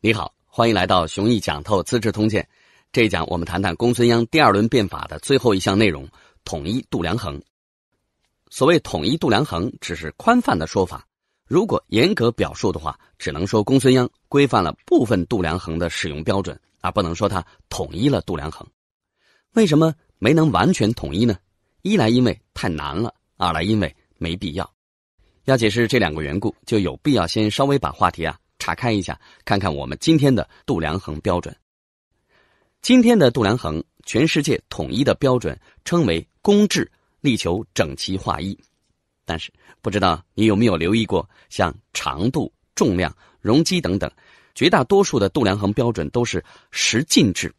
你好，欢迎来到《熊毅讲透资治通鉴》这一讲，我们谈谈公孙鞅第二轮变法的最后一项内容——统一度量衡。所谓统一度量衡，只是宽泛的说法；如果严格表述的话，只能说公孙鞅规范了部分度量衡的使用标准，而不能说他统一了度量衡。为什么没能完全统一呢？一来因为太难了，二来因为没必要。要解释这两个缘故，就有必要先稍微把话题啊。打开一下，看看我们今天的度量衡标准。今天的度量衡，全世界统一的标准称为公制，力求整齐划一。但是，不知道你有没有留意过，像长度、重量、容积等等，绝大多数的度量衡标准都是十进制。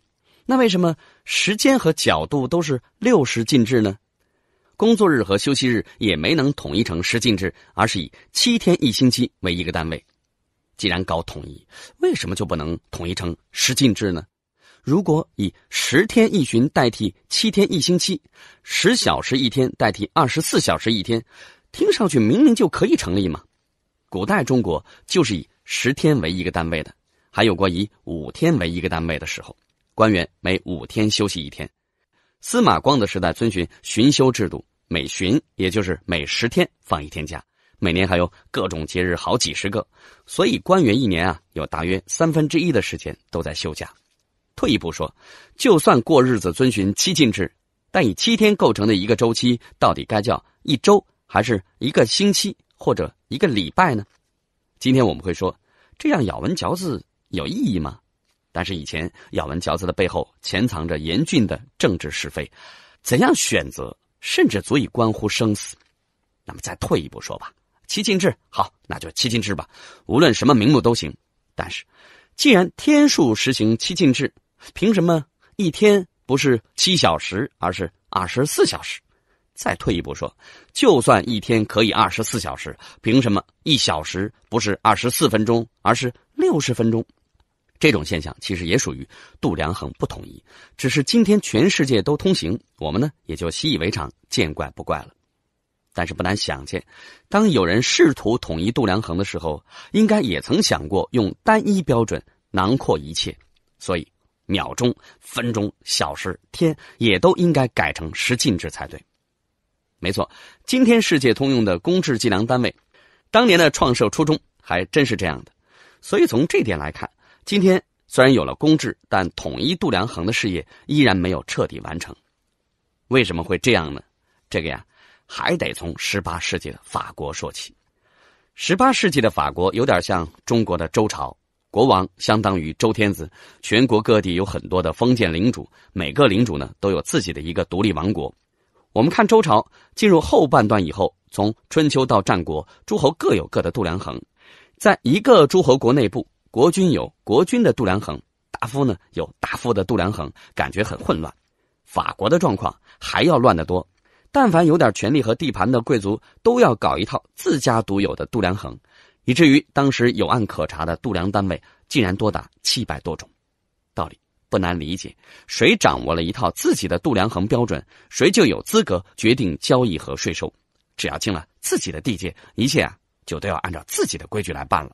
那为什么时间和角度都是六十进制呢？工作日和休息日也没能统一成十进制，而是以七天一星期为一个单位。既然搞统一，为什么就不能统一成十进制呢？如果以十天一巡代替七天一星期，十小时一天代替二十四小时一天，听上去明明就可以成立嘛。古代中国就是以十天为一个单位的，还有过以五天为一个单位的时候，官员每五天休息一天。司马光的时代遵循巡休制度，每旬也就是每十天放一天假。每年还有各种节日，好几十个，所以官员一年啊，有大约三分之一的时间都在休假。退一步说，就算过日子遵循七进制，但以七天构成的一个周期，到底该叫一周，还是一个星期，或者一个礼拜呢？今天我们会说，这样咬文嚼字有意义吗？但是以前咬文嚼字的背后潜藏着严峻的政治是非，怎样选择，甚至足以关乎生死。那么再退一步说吧。七进制好，那就七进制吧。无论什么名目都行。但是，既然天数实行七进制，凭什么一天不是七小时，而是二十四小时？再退一步说，就算一天可以二十四小时，凭什么一小时不是二十四分钟，而是六十分钟？这种现象其实也属于度量衡不统一，只是今天全世界都通行，我们呢也就习以为常，见怪不怪了。但是不难想见，当有人试图统一度量衡的时候，应该也曾想过用单一标准囊括一切，所以秒钟、分钟、小时、天也都应该改成十进制才对。没错，今天世界通用的公制计量单位，当年的创设初衷还真是这样的。所以从这点来看，今天虽然有了公制，但统一度量衡的事业依然没有彻底完成。为什么会这样呢？这个呀。还得从十八世纪的法国说起。十八世纪的法国有点像中国的周朝，国王相当于周天子，全国各地有很多的封建领主，每个领主呢都有自己的一个独立王国。我们看周朝进入后半段以后，从春秋到战国，诸侯各有各的度量衡，在一个诸侯国内部，国君有国君的度量衡，大夫呢有大夫的度量衡，感觉很混乱。法国的状况还要乱得多。但凡有点权力和地盘的贵族，都要搞一套自家独有的度量衡，以至于当时有案可查的度量单位竟然多达七百多种。道理不难理解，谁掌握了一套自己的度量衡标准，谁就有资格决定交易和税收。只要进了自己的地界，一切啊就都要按照自己的规矩来办了。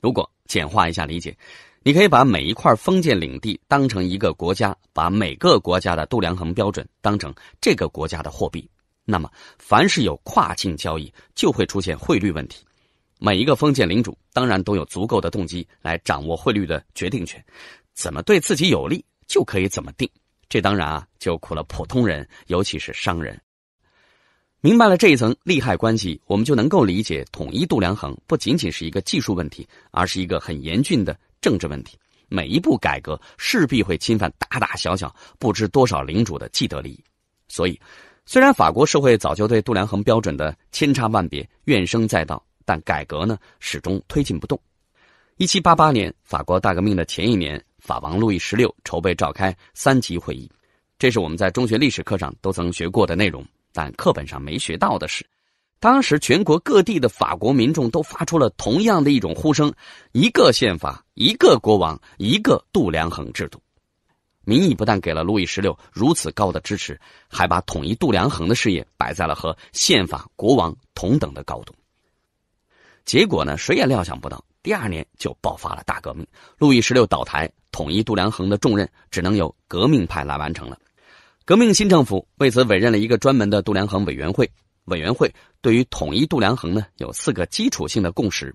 如果简化一下理解，你可以把每一块封建领地当成一个国家，把每个国家的度量衡标准当成这个国家的货币。那么，凡是有跨境交易，就会出现汇率问题。每一个封建领主当然都有足够的动机来掌握汇率的决定权，怎么对自己有利就可以怎么定。这当然啊，就苦了普通人，尤其是商人。明白了这一层利害关系，我们就能够理解统一度量衡不仅仅是一个技术问题，而是一个很严峻的政治问题。每一步改革势必会侵犯大大小小不知多少领主的既得利益，所以，虽然法国社会早就对度量衡标准的千差万别怨声载道，但改革呢始终推进不动。一七八八年，法国大革命的前一年，法王路易十六筹备召开三级会议，这是我们在中学历史课上都曾学过的内容。但课本上没学到的是，当时全国各地的法国民众都发出了同样的一种呼声：一个宪法，一个国王，一个度量衡制度。民意不但给了路易十六如此高的支持，还把统一度量衡的事业摆在了和宪法国王同等的高度。结果呢，谁也料想不到，第二年就爆发了大革命，路易十六倒台，统一度量衡的重任只能由革命派来完成了。革命新政府为此委任了一个专门的度量衡委员会。委员会对于统一度量衡呢，有四个基础性的共识：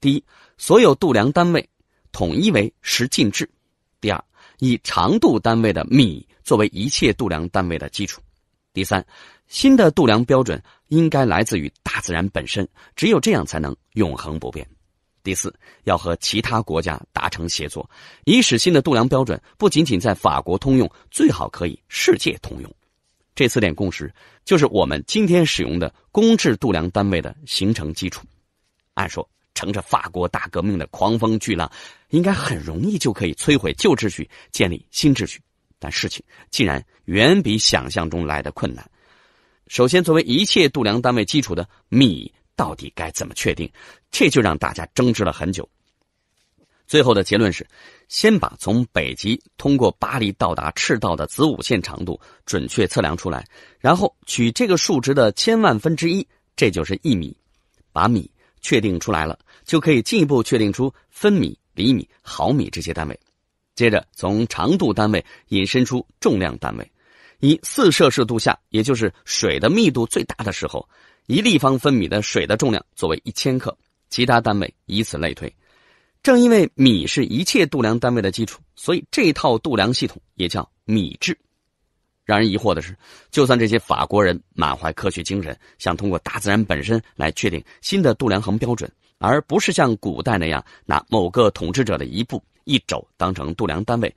第一，所有度量单位统一为十进制；第二，以长度单位的米作为一切度量单位的基础；第三，新的度量标准应该来自于大自然本身，只有这样才能永恒不变。第四，要和其他国家达成协作，以使新的度量标准不仅仅在法国通用，最好可以世界通用。这四点共识就是我们今天使用的公制度量单位的形成基础。按说，乘着法国大革命的狂风巨浪，应该很容易就可以摧毁旧秩序，建立新秩序。但事情竟然远比想象中来的困难。首先，作为一切度量单位基础的米。到底该怎么确定？这就让大家争执了很久。最后的结论是：先把从北极通过巴黎到达赤道的子午线长度准确测量出来，然后取这个数值的千万分之一，这就是一米。把米确定出来了，就可以进一步确定出分米、厘米、毫米这些单位。接着从长度单位引申出重量单位。以四摄氏度下，也就是水的密度最大的时候，一立方分米的水的重量作为一千克，其他单位以此类推。正因为米是一切度量单位的基础，所以这套度量系统也叫米制。让人疑惑的是，就算这些法国人满怀科学精神，想通过大自然本身来确定新的度量衡标准，而不是像古代那样拿某个统治者的一步一肘当成度量单位。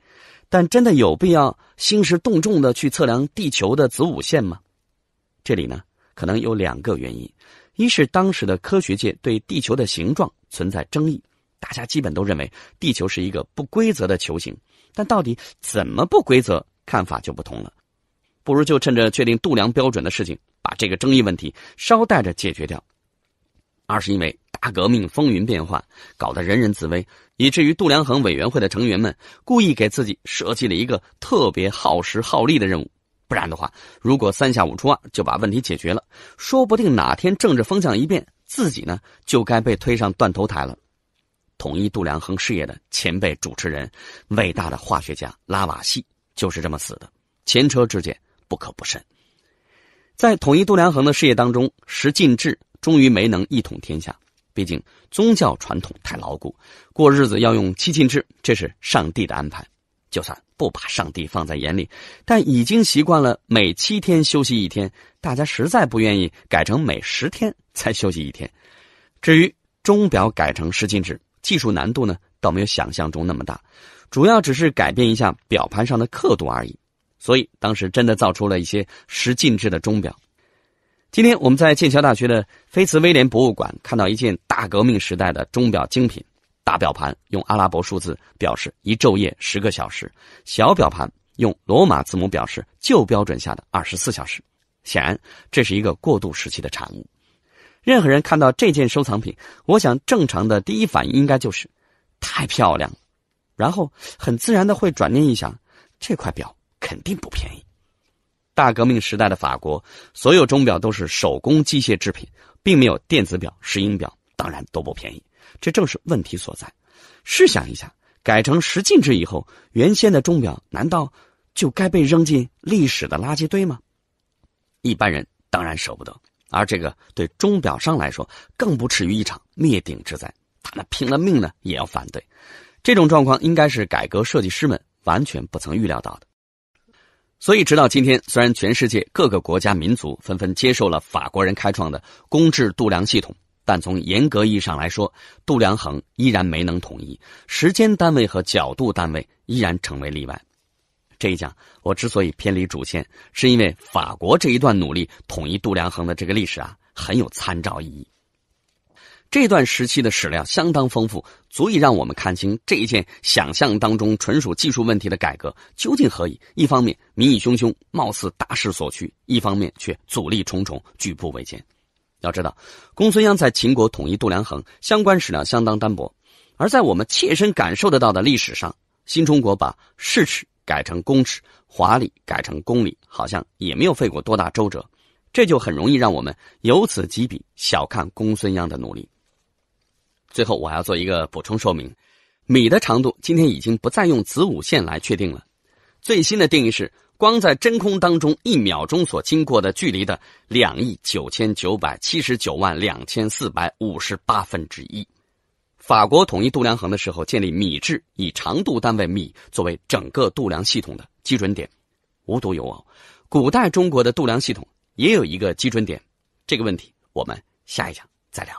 但真的有必要兴师动众的去测量地球的子午线吗？这里呢，可能有两个原因：一是当时的科学界对地球的形状存在争议，大家基本都认为地球是一个不规则的球形，但到底怎么不规则，看法就不同了。不如就趁着确定度量标准的事情，把这个争议问题捎带着解决掉。二是因为大革命风云变幻，搞得人人自危，以至于度量衡委员会的成员们故意给自己设计了一个特别耗时耗力的任务。不然的话，如果三下五除二就把问题解决了，说不定哪天政治风向一变，自己呢就该被推上断头台了。统一度量衡事业的前辈主持人、伟大的化学家拉瓦锡就是这么死的。前车之鉴，不可不慎。在统一度量衡的事业当中，十进制。终于没能一统天下，毕竟宗教传统太牢固，过日子要用七进制，这是上帝的安排。就算不把上帝放在眼里，但已经习惯了每七天休息一天，大家实在不愿意改成每十天才休息一天。至于钟表改成十进制，技术难度呢，倒没有想象中那么大，主要只是改变一下表盘上的刻度而已。所以当时真的造出了一些十进制的钟表。今天我们在剑桥大学的菲茨威廉博物馆看到一件大革命时代的钟表精品，大表盘用阿拉伯数字表示一昼夜十个小时，小表盘用罗马字母表示旧标准下的二十四小时。显然这是一个过渡时期的产物。任何人看到这件收藏品，我想正常的第一反应应该就是太漂亮，然后很自然的会转念一想，这块表肯定不便宜。大革命时代的法国，所有钟表都是手工机械制品，并没有电子表、石英表，当然都不便宜。这正是问题所在。试想一下，改成十进制以后，原先的钟表难道就该被扔进历史的垃圾堆吗？一般人当然舍不得，而这个对钟表商来说，更不耻于一场灭顶之灾。他们拼了命呢，也要反对。这种状况应该是改革设计师们完全不曾预料到的。所以，直到今天，虽然全世界各个国家民族纷纷接受了法国人开创的公制度量系统，但从严格意义上来说，度量衡依然没能统一，时间单位和角度单位依然成为例外。这一讲我之所以偏离主线，是因为法国这一段努力统一度量衡的这个历史啊，很有参照意义。这段时期的史料相当丰富，足以让我们看清这一件想象当中纯属技术问题的改革究竟何以一方面民意汹汹，貌似大势所趋；一方面却阻力重重，举步维艰。要知道，公孙鞅在秦国统一度量衡，相关史料相当单薄；而在我们切身感受得到的历史上，新中国把市尺改成公尺，华里改成公里，好像也没有费过多大周折，这就很容易让我们由此及彼，小看公孙鞅的努力。最后，我要做一个补充说明：米的长度今天已经不再用子午线来确定了。最新的定义是光在真空当中一秒钟所经过的距离的两亿九千九百七十九万两千四百五十八分之一。法国统一度量衡的时候，建立米制，以长度单位米作为整个度量系统的基准点。无独有偶，古代中国的度量系统也有一个基准点。这个问题我们下一讲再聊。